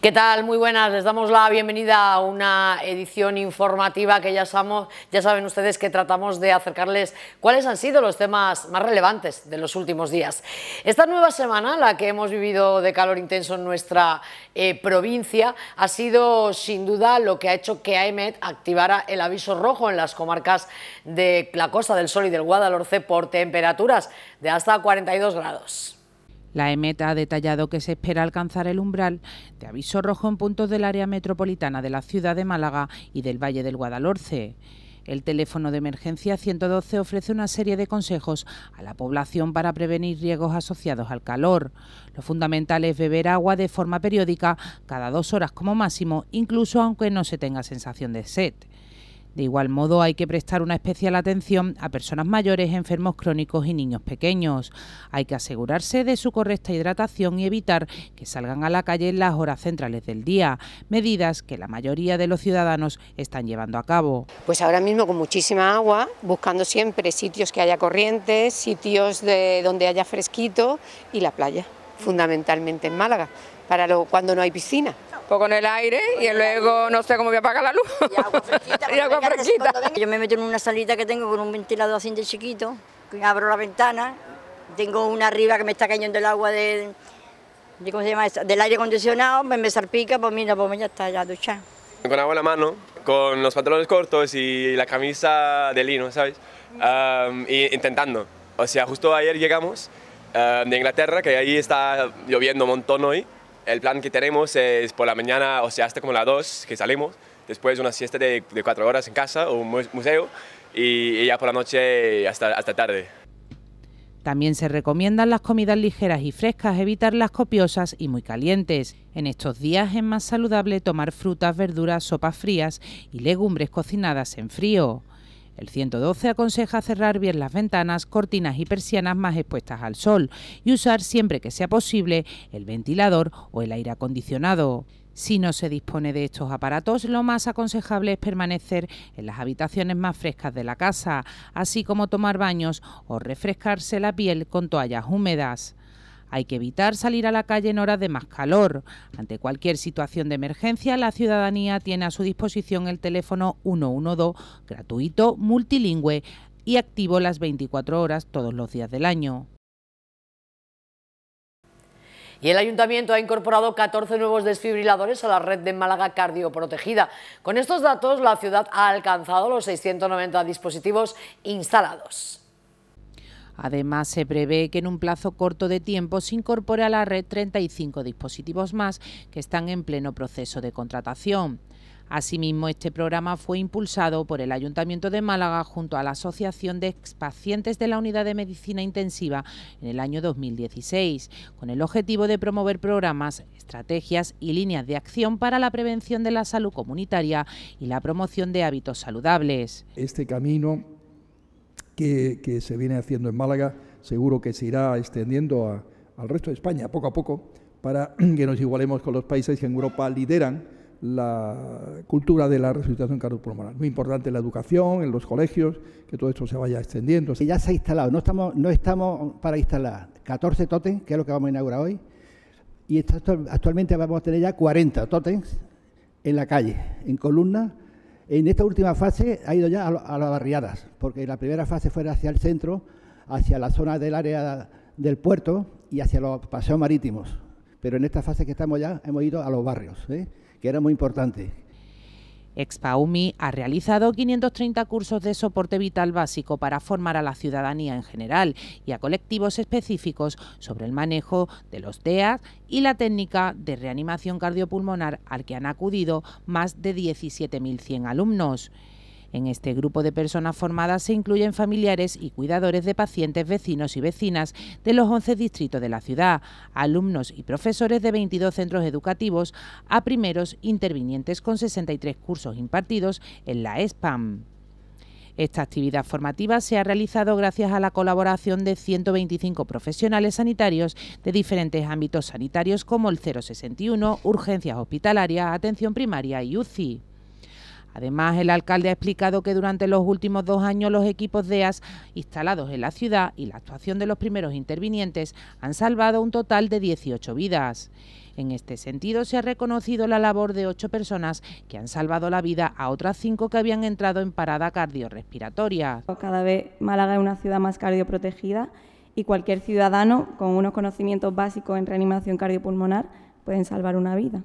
¿Qué tal? Muy buenas. Les damos la bienvenida a una edición informativa que ya, saben ustedes que tratamos de acercarles cuáles han sido los temas más relevantes de los últimos días. Esta nueva semana, la que hemos vivido de calor intenso en nuestra eh, provincia, ha sido sin duda lo que ha hecho que AEMET activara el aviso rojo en las comarcas de la Costa del Sol y del Guadalhorce por temperaturas de hasta 42 grados. La EMET ha detallado que se espera alcanzar el umbral de aviso rojo en puntos del área metropolitana de la ciudad de Málaga y del Valle del Guadalhorce. El teléfono de emergencia 112 ofrece una serie de consejos a la población para prevenir riesgos asociados al calor. Lo fundamental es beber agua de forma periódica, cada dos horas como máximo, incluso aunque no se tenga sensación de sed. De igual modo, hay que prestar una especial atención a personas mayores, enfermos crónicos y niños pequeños. Hay que asegurarse de su correcta hidratación y evitar que salgan a la calle en las horas centrales del día, medidas que la mayoría de los ciudadanos están llevando a cabo. Pues ahora mismo con muchísima agua, buscando siempre sitios que haya corrientes, sitios de donde haya fresquito y la playa, fundamentalmente en Málaga para cuando no hay piscina. Poco en el aire y luego no sé cómo voy a apagar la luz. Y agua fresquita. Yo me meto en una salita que tengo con un ventilador así de chiquito, abro la ventana, tengo una arriba que me está cayendo el agua de, ¿cómo se llama? del aire acondicionado, me, pues me salpica, pues mira, pues ya está, ya ducha. Con agua en la mano, con los pantalones cortos y la camisa de lino, ¿sabes? y intentando. O sea, justo ayer llegamos de Inglaterra, que ahí está lloviendo un montón hoy, el plan que tenemos es por la mañana, o sea, hasta como las 2 que salimos, después una siesta de, cuatro 4 horas en casa o un museo y, ya por la noche hasta, hasta tarde. También se recomiendan las comidas ligeras y frescas, evitar las copiosas y muy calientes. En estos días es más saludable tomar frutas, verduras, sopas frías y legumbres cocinadas en frío. El 112 aconseja cerrar bien las ventanas, cortinas y persianas más expuestas al sol y usar siempre que sea posible el ventilador o el aire acondicionado. Si no se dispone de estos aparatos, lo más aconsejable es permanecer en las habitaciones más frescas de la casa, así como tomar baños o refrescarse la piel con toallas húmedas. Hay que evitar salir a la calle en horas de más calor. Ante cualquier situación de emergencia, la ciudadanía tiene a su disposición el teléfono 112 gratuito, multilingüe y activo las 24 horas todos los días del año. Y el Ayuntamiento ha incorporado 14 nuevos desfibriladores a la red de Málaga cardioprotegida. Con estos datos, la ciudad ha alcanzado los 690 dispositivos instalados. Además, se prevé que en un plazo corto de tiempo se incorpore a la red 35 dispositivos más que están en pleno proceso de contratación. Asimismo, este programa fue impulsado por el Ayuntamiento de Málaga junto a la Asociación de Expacientes de la Unidad de Medicina Intensiva en el año 2016, con el objetivo de promover programas, estrategias y líneas de acción para la prevención de la salud comunitaria y la promoción de hábitos saludables. Este camino que, se viene haciendo en Málaga, seguro que se irá extendiendo al resto de España poco a poco para que nos igualemos con los países que en Europa lideran la cultura de la resucitación cardiopulmonar. Muy importante la educación, en los colegios, que todo esto se vaya extendiendo. Ya se ha instalado, no estamos, para instalar 14 totems, que es lo que vamos a inaugurar hoy, y actualmente vamos a tener ya 40 totems en la calle, en columnas en esta última fase ha ido ya a, las barriadas, porque la primera fase fue hacia el centro, hacia la zona del área del puerto y hacia los paseos marítimos. Pero en esta fase que estamos ya hemos ido a los barrios, ¿eh? que era muy importante. Expaumi ha realizado 530 cursos de soporte vital básico para formar a la ciudadanía en general y a colectivos específicos sobre el manejo de los TEAS y la técnica de reanimación cardiopulmonar al que han acudido más de 17.100 alumnos. En este grupo de personas formadas se incluyen familiares y cuidadores de pacientes, vecinos y vecinas de los 11 distritos de la ciudad, alumnos y profesores de 22 centros educativos, a primeros intervinientes con 63 cursos impartidos en la ESPAM. Esta actividad formativa se ha realizado gracias a la colaboración de 125 profesionales sanitarios de diferentes ámbitos sanitarios como el 061, urgencias hospitalarias, atención primaria y UCI. Además, el alcalde ha explicado que durante los últimos dos años los equipos de AS instalados en la ciudad y la actuación de los primeros intervinientes han salvado un total de 18 vidas. En este sentido, se ha reconocido la labor de ocho personas que han salvado la vida a otras cinco que habían entrado en parada cardiorrespiratoria. Cada vez Málaga es una ciudad más cardioprotegida y cualquier ciudadano con unos conocimientos básicos en reanimación cardiopulmonar pueden salvar una vida.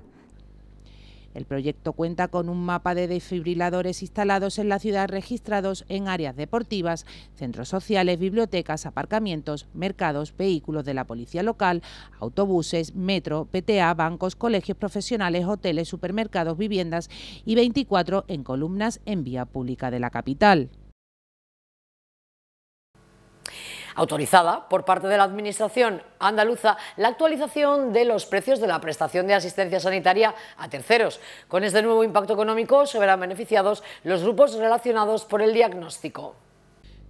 El proyecto cuenta con un mapa de desfibriladores instalados en la ciudad registrados en áreas deportivas, centros sociales, bibliotecas, aparcamientos, mercados, vehículos de la policía local, autobuses, metro, PTA, bancos, colegios profesionales, hoteles, supermercados, viviendas y 24 en columnas en vía pública de la capital. autorizada por parte de la Administración andaluza la actualización de los precios de la prestación de asistencia sanitaria a terceros. Con este nuevo impacto económico se verán beneficiados los grupos relacionados por el diagnóstico.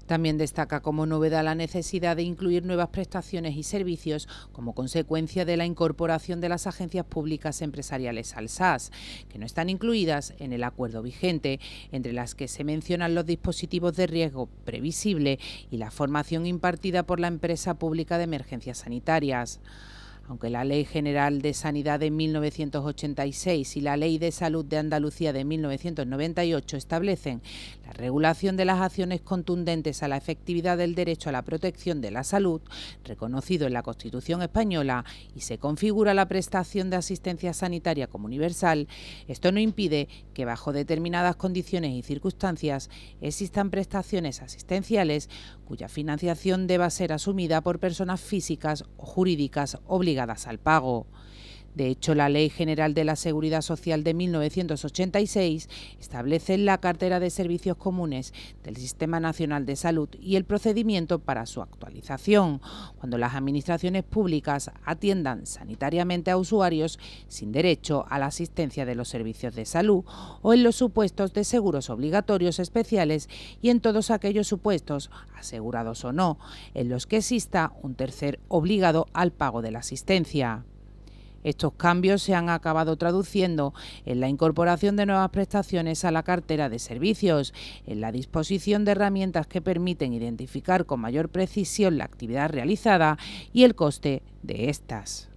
También destaca como novedad la necesidad de incluir nuevas prestaciones y servicios como consecuencia de la incorporación de las agencias públicas empresariales al SAS, que no están incluidas en el acuerdo vigente, entre las que se mencionan los dispositivos de riesgo previsible y la formación impartida por la empresa pública de emergencias sanitarias. Aunque la Ley General de Sanidad de 1986 y la Ley de Salud de Andalucía de 1998 establecen la regulación de las acciones contundentes a la efectividad del derecho a la protección de la salud, reconocido en la Constitución española, y se configura la prestación de asistencia sanitaria como universal, esto no impide que bajo determinadas condiciones y circunstancias existan prestaciones asistenciales cuya financiación deba ser asumida por personas físicas o jurídicas obligadas ligadas al pago. De hecho, la Ley General de la Seguridad Social de 1986 establece la cartera de servicios comunes del Sistema Nacional de Salud y el procedimiento para su actualización, cuando las administraciones públicas atiendan sanitariamente a usuarios sin derecho a la asistencia de los servicios de salud o en los supuestos de seguros obligatorios especiales y en todos aquellos supuestos, asegurados o no, en los que exista un tercer obligado al pago de la asistencia. Estos cambios se han acabado traduciendo en la incorporación de nuevas prestaciones a la cartera de servicios, en la disposición de herramientas que permiten identificar con mayor precisión la actividad realizada y el coste de estas.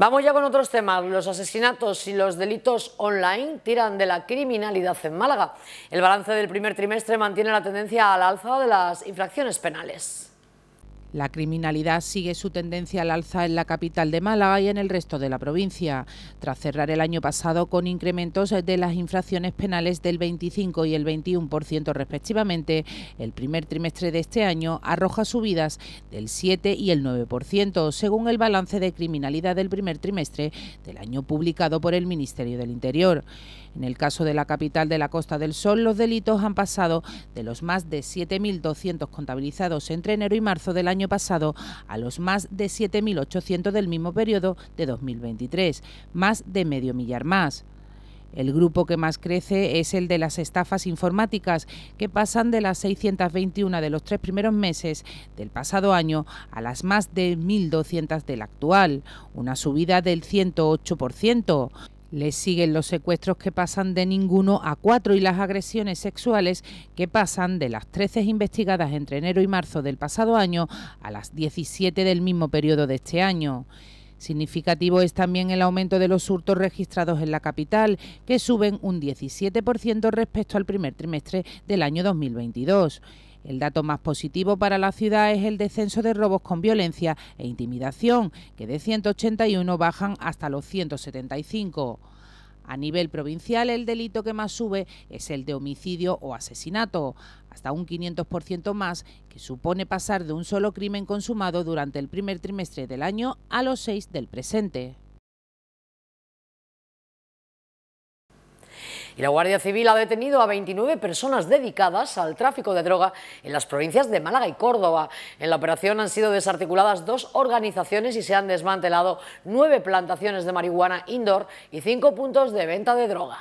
Vamos ya con otros temas. Los asesinatos y los delitos online tiran de la criminalidad en Málaga. El balance del primer trimestre mantiene la tendencia al alza de las infracciones penales. La criminalidad sigue su tendencia al alza en la capital de Málaga y en el resto de la provincia, tras cerrar el año pasado con incrementos de las infracciones penales del 25 y el 21% respectivamente. El primer trimestre de este año arroja subidas del 7 y el 9%, según el balance de criminalidad del primer trimestre del año publicado por el Ministerio del Interior. En el caso de la capital de la Costa del Sol, los delitos han pasado de los más de 7.200 contabilizados entre enero y marzo del año pasado a los más de 7.800 del mismo periodo de 2023, más de medio millar más. El grupo que más crece es el de las estafas informáticas, que pasan de las 621 de los tres primeros meses del pasado año a las más de 1.200 del actual, una subida del 108%. Les siguen los secuestros que pasan de ninguno a cuatro y las agresiones sexuales que pasan de las 13 investigadas entre enero y marzo del pasado año a las 17 del mismo periodo de este año. Significativo es también el aumento de los hurtos registrados en la capital, que suben un 17% respecto al primer trimestre del año 2022. El dato más positivo para la ciudad es el descenso de robos con violencia e intimidación, que de 181 bajan hasta los 175. A nivel provincial, el delito que más sube es el de homicidio o asesinato, hasta un 500% más, que supone pasar de un solo crimen consumado durante el primer trimestre del año a los seis del presente. y la Guardia Civil ha detenido a 29 personas dedicadas al tráfico de droga en las provincias de Málaga y Córdoba. En la operación han sido desarticuladas dos organizaciones y se han desmantelado nueve plantaciones de marihuana indoor y cinco puntos de venta de droga.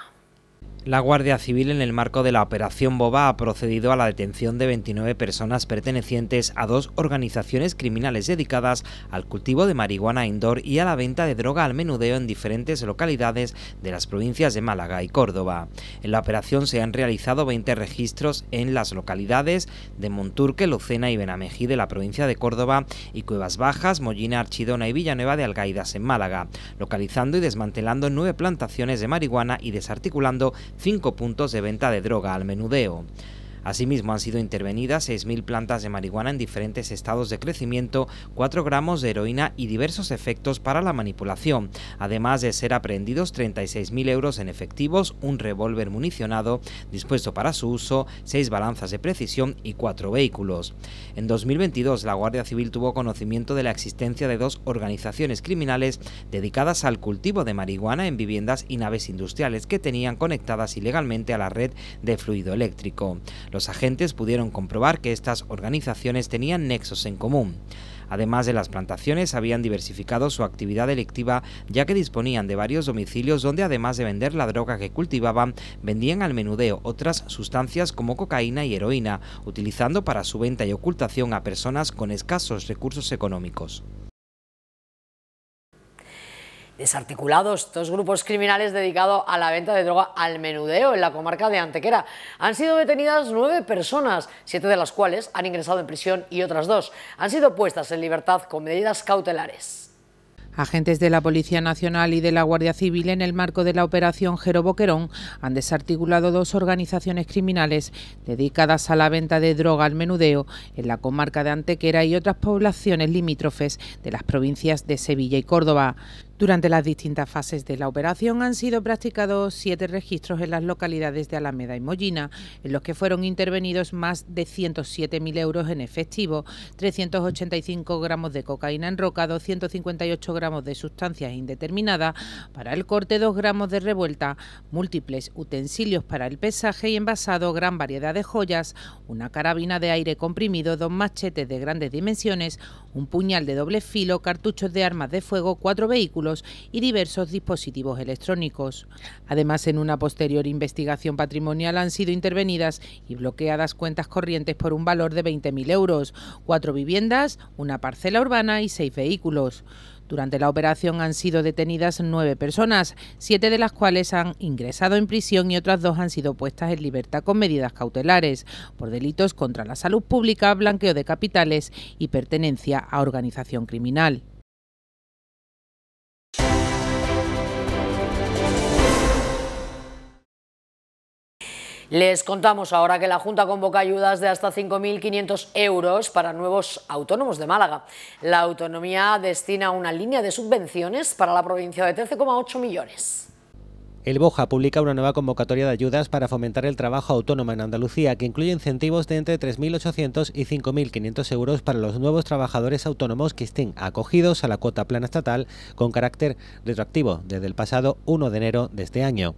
La Guardia Civil, en el marco de la Operación Boba, ha procedido a la detención de 29 personas pertenecientes a dos organizaciones criminales dedicadas al cultivo de marihuana indoor y a la venta de droga al menudeo en diferentes localidades de las provincias de Málaga y Córdoba. En la operación se han realizado 20 registros en las localidades de Monturque, Lucena y Benamejí de la provincia de Córdoba y Cuevas Bajas, Mollina, Archidona y Villanueva de Algaidas en Málaga, localizando y desmantelando nueve plantaciones de marihuana y desarticulando 5 puntos de venta de droga al menudeo. Asimismo, han sido intervenidas 6.000 plantas de marihuana en diferentes estados de crecimiento, 4 gramos de heroína y diversos efectos para la manipulación, además de ser aprehendidos 36.000 euros en efectivos, un revólver municionado dispuesto para su uso, 6 balanzas de precisión y 4 vehículos. En 2022, la Guardia Civil tuvo conocimiento de la existencia de dos organizaciones criminales dedicadas al cultivo de marihuana en viviendas y naves industriales que tenían conectadas ilegalmente a la red de fluido eléctrico. Los agentes pudieron comprobar que estas organizaciones tenían nexos en común. Además de las plantaciones, habían diversificado su actividad delictiva ya que disponían de varios domicilios donde además de vender la droga que cultivaban, vendían al menudeo otras sustancias como cocaína y heroína, utilizando para su venta y ocultación a personas con escasos recursos económicos. Desarticulados, dos grupos criminales dedicados a la venta de droga al menudeo en la comarca de Antequera. Han sido detenidas nueve personas, siete de las cuales han ingresado en prisión y otras dos han sido puestas en libertad con medidas cautelares. Agentes de la Policía Nacional y de la Guardia Civil, en el marco de la operación Jero Boquerón, han desarticulado dos organizaciones criminales dedicadas a la venta de droga al menudeo en la comarca de Antequera y otras poblaciones limítrofes de las provincias de Sevilla y Córdoba. Durante las distintas fases de la operación han sido practicados siete registros en las localidades de Alameda y Mollina, en los que fueron intervenidos más de 107.000 euros en efectivo, 385 gramos de cocaína en roca, 258 gramos de sustancias indeterminadas, para el corte 2 gramos de revuelta, múltiples utensilios para el pesaje y envasado, gran variedad de joyas, una carabina de aire comprimido, dos machetes de grandes dimensiones, un puñal de doble filo, cartuchos de armas de fuego, cuatro vehículos, y diversos dispositivos electrónicos. Además, en una posterior investigación patrimonial han sido intervenidas y bloqueadas cuentas corrientes por un valor de 20.000 euros, cuatro viviendas, una parcela urbana y seis vehículos. Durante la operación han sido detenidas nueve personas, siete de las cuales han ingresado en prisión y otras dos han sido puestas en libertad con medidas cautelares por delitos contra la salud pública, blanqueo de capitales y pertenencia a organización criminal. Les contamos ahora que la Junta convoca ayudas de hasta 5.500 euros para nuevos autónomos de Málaga. La autonomía destina una línea de subvenciones para la provincia de 13,8 millones. El BOJA publica una nueva convocatoria de ayudas para fomentar el trabajo autónomo en Andalucía, que incluye incentivos de entre 3.800 y 5.500 euros para los nuevos trabajadores autónomos que estén acogidos a la cuota plana estatal con carácter retroactivo desde el pasado 1 de enero de este año.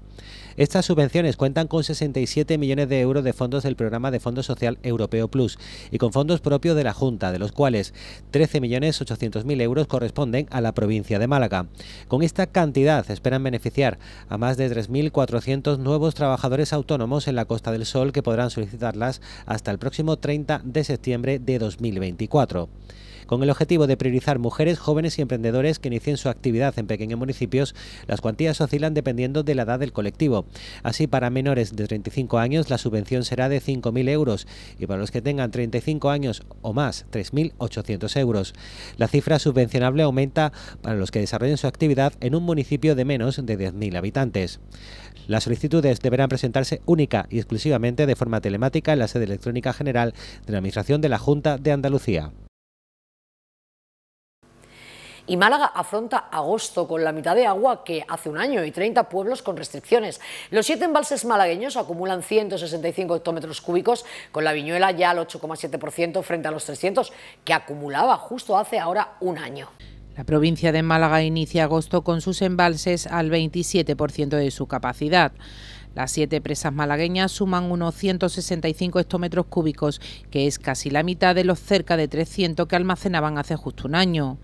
Estas subvenciones cuentan con 67 millones de euros de fondos del programa de Fondo Social Europeo Plus y con fondos propios de la Junta, de los cuales 13.800.000 euros corresponden a la provincia de Málaga. Con esta cantidad esperan beneficiar a más de 3.400 nuevos trabajadores autónomos en la Costa del Sol que podrán solicitarlas hasta el próximo 30 de septiembre de 2024 con el objetivo de priorizar mujeres, jóvenes y emprendedores que inicien su actividad en pequeños municipios. Las cuantías oscilan dependiendo de la edad del colectivo. Así, para menores de 35 años, la subvención será de 5.000 euros y para los que tengan 35 años o más, 3.800 euros. La cifra subvencionable aumenta para los que desarrollen su actividad en un municipio de menos de 10.000 habitantes. Las solicitudes deberán presentarse única y exclusivamente de forma telemática en la sede electrónica general de la Administración de la Junta de Andalucía y Málaga afronta agosto con la mitad de agua que hace un año y 30 pueblos con restricciones. Los siete embalses malagueños acumulan 165 hectómetros cúbicos, con la viñuela ya al 8,7% frente a los 300 que acumulaba justo hace ahora un año. La provincia de Málaga inicia agosto con sus embalses al 27% de su capacidad. Las siete presas malagueñas suman unos 165 hectómetros cúbicos, que es casi la mitad de los cerca de 300 que almacenaban hace justo un año.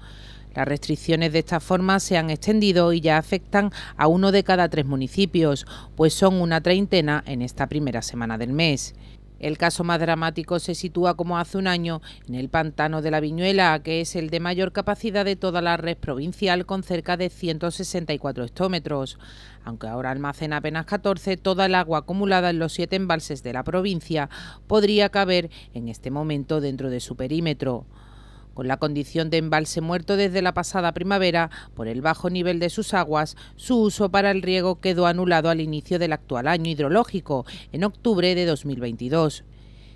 Las restricciones de esta forma se han extendido y ya afectan a uno de cada tres municipios, pues son una treintena en esta primera semana del mes. El caso más dramático se sitúa como hace un año en el pantano de la Viñuela, que es el de mayor capacidad de toda la red provincial con cerca de 164 hectómetros. Aunque ahora almacena apenas 14, toda el agua acumulada en los siete embalses de la provincia podría caber en este momento dentro de su perímetro con la condición de embalse muerto desde la pasada primavera por el bajo nivel de sus aguas, su uso para el riego quedó anulado al inicio del actual año hidrológico, en octubre de 2022.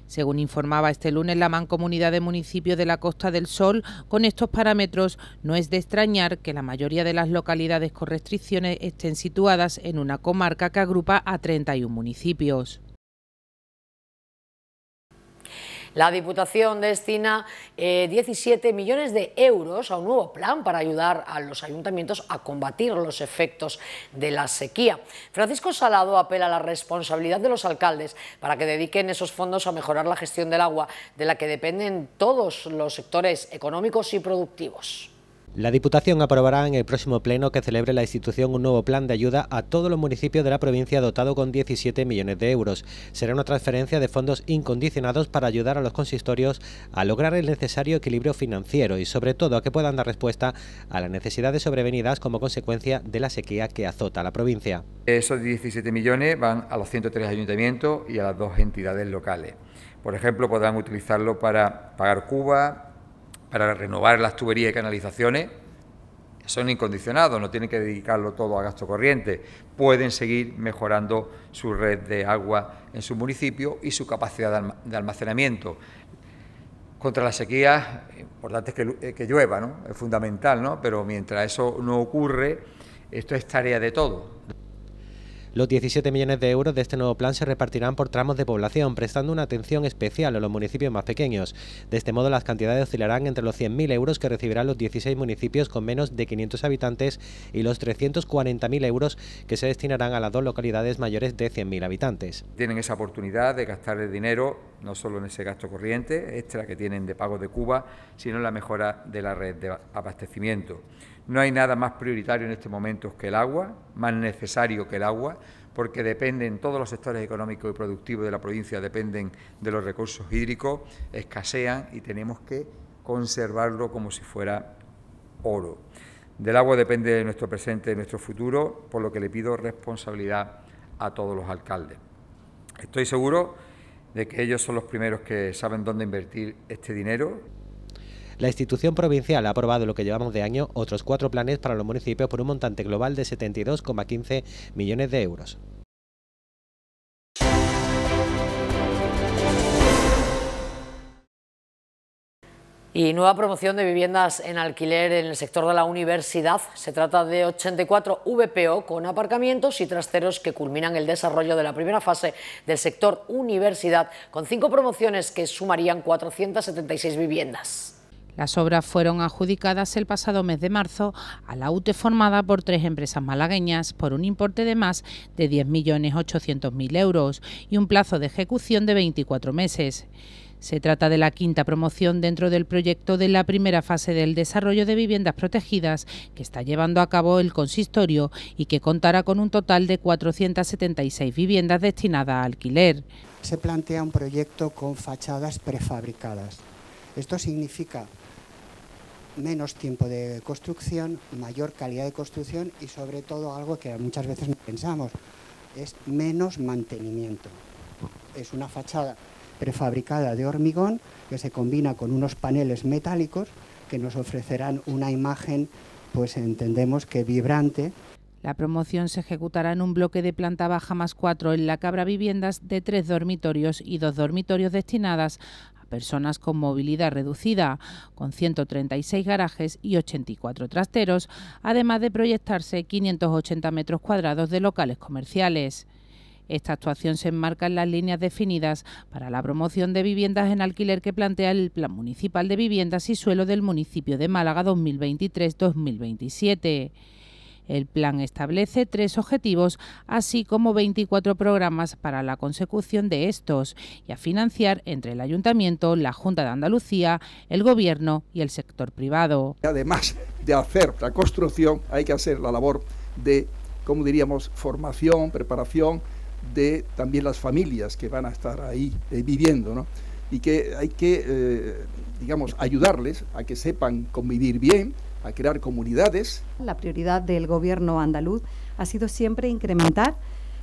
Según informaba este lunes la mancomunidad de municipios de la Costa del Sol, con estos parámetros no es de extrañar que la mayoría de las localidades con restricciones estén situadas en una comarca que agrupa a 31 municipios. La Diputación destina 17 eh, millones de euros a un nuevo plan para ayudar a los ayuntamientos a combatir los efectos de la sequía. Francisco Salado apela a la responsabilidad de los alcaldes para que dediquen esos fondos a mejorar la gestión del agua, de la que dependen todos los sectores económicos y productivos. La Diputación aprobará en el próximo pleno que celebre la institución un nuevo plan de ayuda a todos los municipios de la provincia dotado con 17 millones de euros. Será una transferencia de fondos incondicionados para ayudar a los consistorios a lograr el necesario equilibrio financiero y sobre todo a que puedan dar respuesta a las necesidades sobrevenidas como consecuencia de la sequía que azota la provincia. Esos 17 millones van a los 103 ayuntamientos y a las dos entidades locales. Por ejemplo, podrán utilizarlo para pagar Cuba, para renovar las tuberías y canalizaciones son incondicionados, no tienen que dedicarlo todo a gasto corriente. Pueden seguir mejorando su red de agua en su municipio y su capacidad de almacenamiento. Contra la sequía eh, importante es eh, que, llueva, ¿no? Es fundamental, ¿no? Pero mientras eso no ocurre, esto es tarea de todos los 17 millones de euros de este nuevo plan se repartirán por tramos de población, prestando una atención especial a los municipios más pequeños. De este modo, las cantidades oscilarán entre los 100.000 euros que recibirán los 16 municipios con menos de 500 habitantes y los 340.000 euros que se destinarán a las dos localidades mayores de 100.000 habitantes. Tienen esa oportunidad de gastar el dinero no solo en ese gasto corriente extra que tienen de pago de Cuba, sino en la mejora de la red de abastecimiento. No hay nada más prioritario en este momento que el agua, más necesario que el agua, porque dependen todos los sectores económicos y productivos de la provincia, dependen de los recursos hídricos, escasean y tenemos que conservarlo como si fuera oro. Del agua depende de nuestro presente, y nuestro futuro, por lo que le pido responsabilidad a todos los alcaldes. Estoy seguro de que ellos son los primeros que saben dónde invertir este dinero la institución provincial ha aprobado lo que llevamos de año otros cuatro planes para los municipios por un montante global de 72,15 millones de euros. Y nueva promoción de viviendas en alquiler en el sector de la universidad. Se trata de 84 VPO con aparcamientos y trasteros que culminan el desarrollo de la primera fase del sector universidad, con cinco promociones que sumarían 476 viviendas. Las obras fueron adjudicadas el pasado mes de marzo a la UTE formada por tres empresas malagueñas por un importe de más de 10.800.000 euros y un plazo de ejecución de 24 meses. Se trata de la quinta promoción dentro del proyecto de la primera fase del desarrollo de viviendas protegidas que está llevando a cabo el consistorio y que contará con un total de 476 viviendas destinadas a alquiler. Se plantea un proyecto con fachadas prefabricadas. Esto significa menos tiempo de construcción, mayor calidad de construcción y sobre todo algo que muchas veces no pensamos, es menos mantenimiento. Es una fachada prefabricada de hormigón que se combina con unos paneles metálicos que nos ofrecerán una imagen, pues entendemos que vibrante. La promoción se ejecutará en un bloque de planta baja más cuatro en la Cabra Viviendas de tres dormitorios y dos dormitorios destinadas personas con movilidad reducida, con 136 garajes y 84 trasteros, además de proyectarse 580 metros cuadrados de locales comerciales. Esta actuación se enmarca en las líneas definidas para la promoción de viviendas en alquiler que plantea el Plan Municipal de Viviendas y Suelo del municipio de Málaga 2023-2027. El plan establece tres objetivos, así como 24 programas para la consecución de estos y a financiar entre el Ayuntamiento, la Junta de Andalucía, el Gobierno y el sector privado. Además de hacer la construcción, hay que hacer la labor de, como diríamos, formación, preparación de también las familias que van a estar ahí eh, viviendo, Y que hay que, eh, digamos, ayudarles a que sepan convivir bien, a crear comunidades. La prioridad del gobierno andaluz ha sido siempre incrementar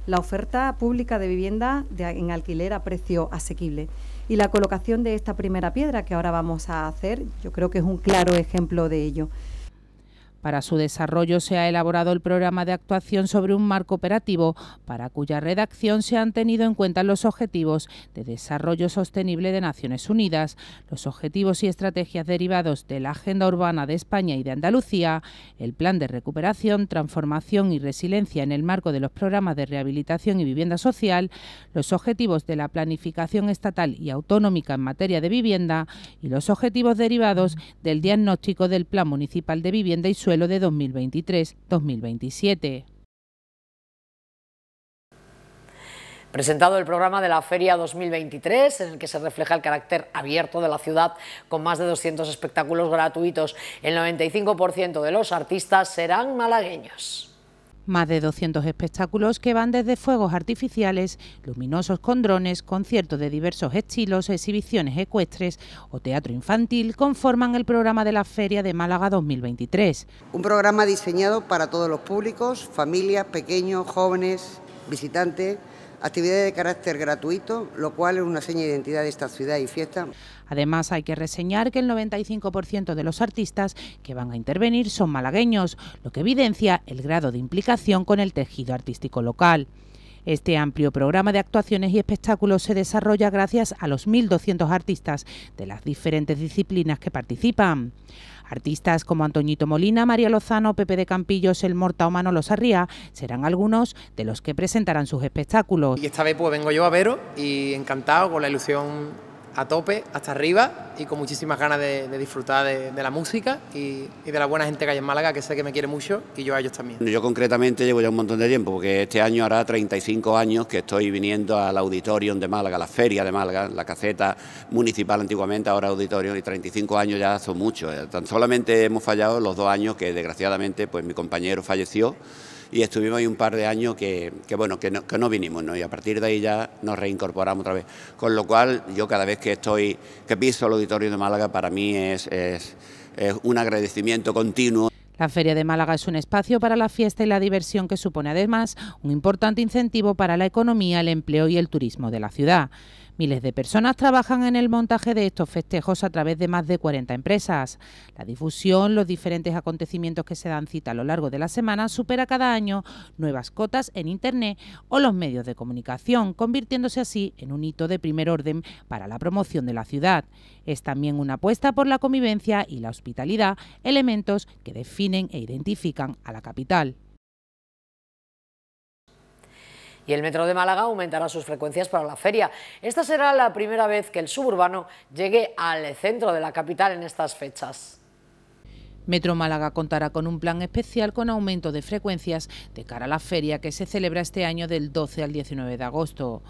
la oferta pública de vivienda en alquiler a precio asequible. Y la colocación de esta primera piedra que ahora vamos a hacer, yo creo que es un claro ejemplo de ello. Para su desarrollo se ha elaborado el programa de actuación sobre un marco operativo, para cuya redacción se han tenido en cuenta los objetivos de desarrollo sostenible de Naciones Unidas, los objetivos y estrategias derivados de la Agenda Urbana de España y de Andalucía, el Plan de Recuperación, Transformación y Resiliencia en el marco de los programas de rehabilitación y vivienda social, los objetivos de la planificación estatal y autonómica en materia de vivienda y los objetivos derivados del diagnóstico del Plan Municipal de Vivienda y Suelo lo de 2023-2027. Presentado el programa de la Feria 2023, en el que se refleja el carácter abierto de la ciudad, con más de 200 espectáculos gratuitos, el 95% de los artistas serán malagueños más de 200 espectáculos que van desde fuegos artificiales, luminosos con drones, conciertos de diversos estilos, exhibiciones ecuestres o teatro infantil conforman el programa de la Feria de Málaga 2023. Un programa diseñado para todos los públicos, familias, pequeños, jóvenes, visitantes actividades de carácter gratuito, lo cual es una seña de identidad de esta ciudad y fiesta. Además, hay que reseñar que el 95% de los artistas que van a intervenir son malagueños, lo que evidencia el grado de implicación con el tejido artístico local. Este amplio programa de actuaciones y espectáculos se desarrolla gracias a los 1.200 artistas de las diferentes disciplinas que participan. Artistas como Antoñito Molina, María Lozano, Pepe de Campillos, El Morta o Manolo Sarría serán algunos de los que presentarán sus espectáculos. Y esta vez pues vengo yo a veros y encantado con la ilusión a tope, hasta arriba y con muchísimas ganas de, disfrutar de, la música y, de la buena gente que hay en Málaga, que sé que me quiere mucho y yo a ellos también. Yo concretamente llevo ya un montón de tiempo, porque este año hará 35 años que estoy viniendo al Auditorium de Málaga, la Feria de Málaga, la caseta municipal antiguamente, ahora Auditorium, y 35 años ya son muchos. Eh, tan solamente hemos fallado los dos años que desgraciadamente pues mi compañero falleció y estuvimos ahí un par de años que, bueno, no, vinimos, ¿no? Y a partir de ahí ya nos reincorporamos otra vez. Con lo cual, yo cada vez que estoy, que piso el Auditorio de Málaga, para mí es, es un agradecimiento continuo. La Feria de Málaga es un espacio para la fiesta y la diversión que supone además un importante incentivo para la economía, el empleo y el turismo de la ciudad. Miles de personas trabajan en el montaje de estos festejos a través de más de 40 empresas. La difusión, los diferentes acontecimientos que se dan cita a lo largo de la semana supera cada año nuevas cotas en Internet o los medios de comunicación, convirtiéndose así en un hito de primer orden para la promoción de la ciudad. Es también una apuesta por la convivencia y la hospitalidad, elementos que definen e identifican a la capital y el Metro de Málaga aumentará sus frecuencias para la feria. Esta será la primera vez que el suburbano llegue al centro de la capital en estas fechas. Metro Málaga contará con un plan especial con aumento de frecuencias de cara a la feria que se celebra este año del 12 al 19 de agosto.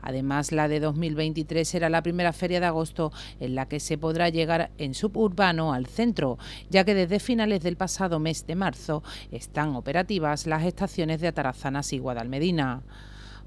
Además, la de 2023 será la primera feria de agosto en la que se podrá llegar en suburbano al centro, ya que desde finales del pasado mes de marzo están operativas las estaciones de Atarazanas y Guadalmedina.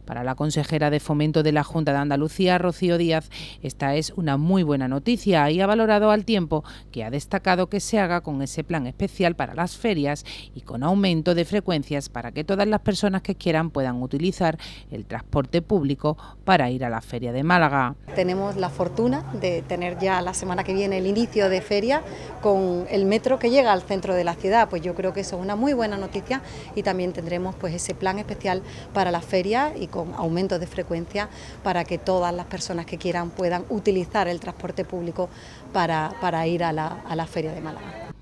Para la consejera de fomento de la Junta de Andalucía, Rocío Díaz, esta es una muy buena noticia y ha valorado al tiempo que ha destacado que se haga con ese plan especial para las ferias y con aumento de frecuencias para que todas las personas que quieran puedan utilizar el transporte público para ir a la feria de Málaga. Tenemos la fortuna de tener ya la semana que viene el inicio de feria con el metro que llega al centro de la ciudad, pues yo creo que eso es una muy buena noticia y también tendremos pues ese plan especial para la feria y con con aumentos de frecuencia para que todas las personas que quieran puedan utilizar el transporte público para, ir a la, a la Feria de Málaga.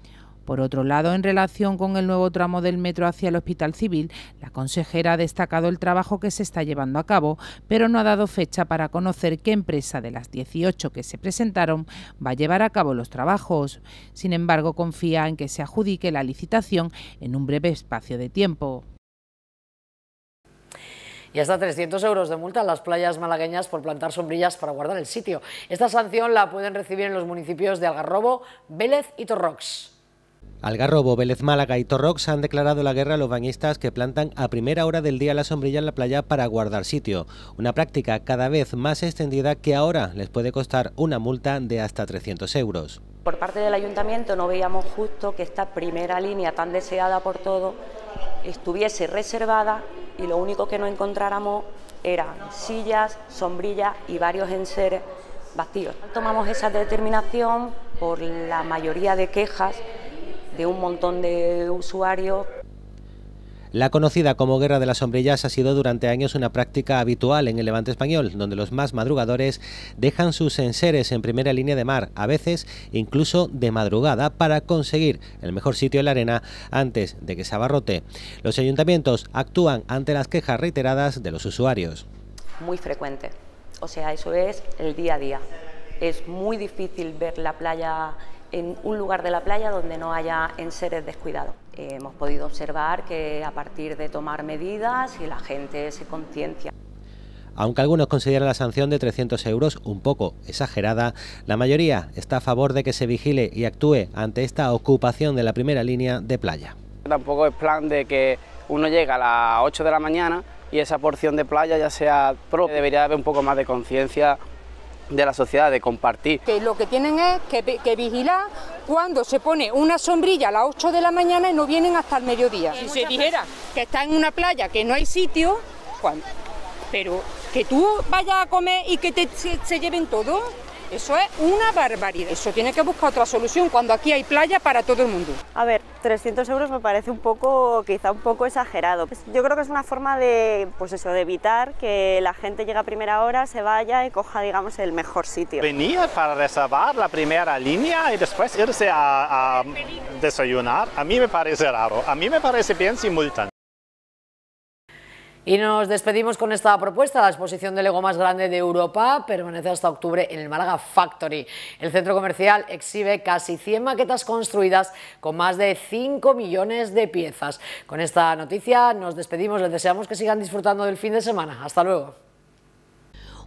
Por otro lado, en relación con el nuevo tramo del metro hacia el Hospital Civil, la consejera ha destacado el trabajo que se está llevando a cabo, pero no ha dado fecha para conocer qué empresa de las 18 que se presentaron va a llevar a cabo los trabajos. Sin embargo, confía en que se adjudique la licitación en un breve espacio de tiempo y hasta 300 euros de multa en las playas malagueñas por plantar sombrillas para guardar el sitio. Esta sanción la pueden recibir en los municipios de Algarrobo, Vélez y Torrox. Algarrobo, Vélez Málaga y Torrox han declarado la guerra a los bañistas que plantan a primera hora del día la sombrilla en la playa para guardar sitio, una práctica cada vez más extendida que ahora les puede costar una multa de hasta 300 euros. Por parte del ayuntamiento no veíamos justo que esta primera línea tan deseada por todos estuviese reservada y lo único que nos encontráramos eran sillas, sombrillas y varios enseres vacíos. Tomamos esa determinación por la mayoría de quejas de un montón de usuarios la conocida como Guerra de las Sombrillas ha sido durante años una práctica habitual en el levante español, donde los más madrugadores dejan sus enseres en primera línea de mar, a veces incluso de madrugada, para conseguir el mejor sitio en la arena antes de que se abarrote. Los ayuntamientos actúan ante las quejas reiteradas de los usuarios. Muy frecuente, o sea, eso es el día a día. Es muy difícil ver la playa en un lugar de la playa donde no haya enseres descuidados hemos podido observar que a partir de tomar medidas y la gente se conciencia. Aunque algunos consideran la sanción de 300 euros un poco exagerada, la mayoría está a favor de que se vigile y actúe ante esta ocupación de la primera línea de playa. Tampoco es plan de que uno llega a las 8 de la mañana y esa porción de playa ya sea propia. Debería haber un poco más de conciencia de la sociedad, de compartir. Que lo que tienen es que, vigilar cuando se pone una sombrilla a las 8 de la mañana y no vienen hasta el mediodía. Si se dijera que está en una playa, que no hay sitio, pero que tú vayas a comer y que te, se lleven todo. Eso es una barbaridad. Eso tiene que buscar otra solución cuando aquí hay playa para todo el mundo. A ver, 300 euros me parece un poco, quizá un poco exagerado. Pues yo creo que es una forma de, pues eso, de evitar que la gente llegue a primera hora, se vaya y coja, digamos, el mejor sitio. Venir para reservar la primera línea y después irse a desayunar, a mí me parece raro. A mí me parece bien simultáneo. Y nos despedimos con esta propuesta. La exposición del Lego más grande de Europa permanece hasta octubre en el Málaga Factory. El centro comercial exhibe casi 100 maquetas construidas con más de 5 millones de piezas. Con esta noticia nos despedimos. Les deseamos que sigan disfrutando del fin de semana. Hasta luego.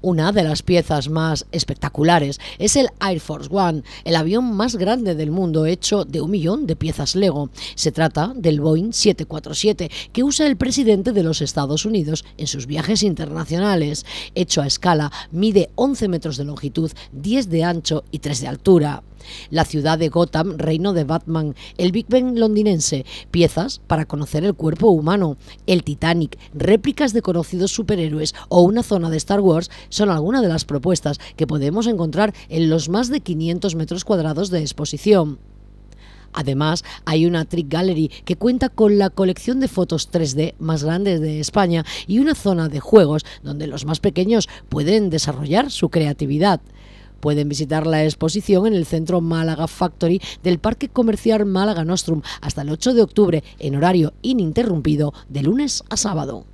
Una de las piezas más espectaculares es el Air Force One, el avión más grande del mundo hecho de un millón de piezas Lego. Se trata del Boeing 747 que usa el presidente de los Estados Unidos en sus viajes internacionales. Hecho a escala, mide 11 metros de longitud, 10 de ancho y 3 de altura la ciudad de Gotham, reino de Batman, el Big Ben londinense, piezas para conocer el cuerpo humano, el Titanic, réplicas de conocidos superhéroes o una zona de Star Wars son algunas de las propuestas que podemos encontrar en los más de 500 metros cuadrados de exposición. Además, hay una Trick Gallery que cuenta con la colección de fotos 3D más grande de España y una zona de juegos donde los más pequeños pueden desarrollar su creatividad. Pueden visitar la exposición en el Centro Málaga Factory del Parque Comercial Málaga Nostrum hasta el 8 de octubre en horario ininterrumpido de lunes a sábado.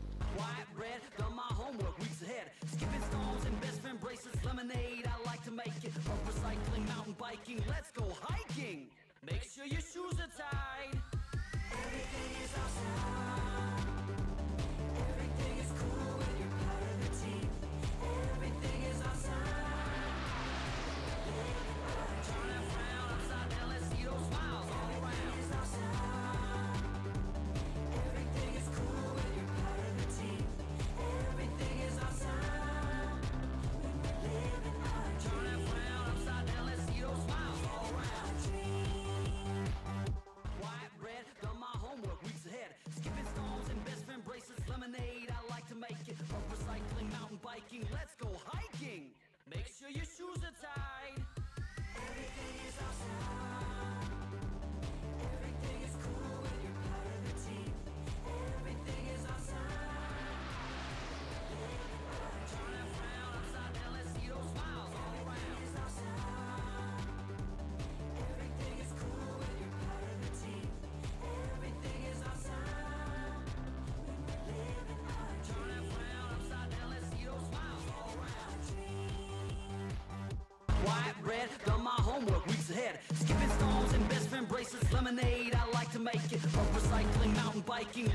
lemonade, I like to make it From recycling, mountain biking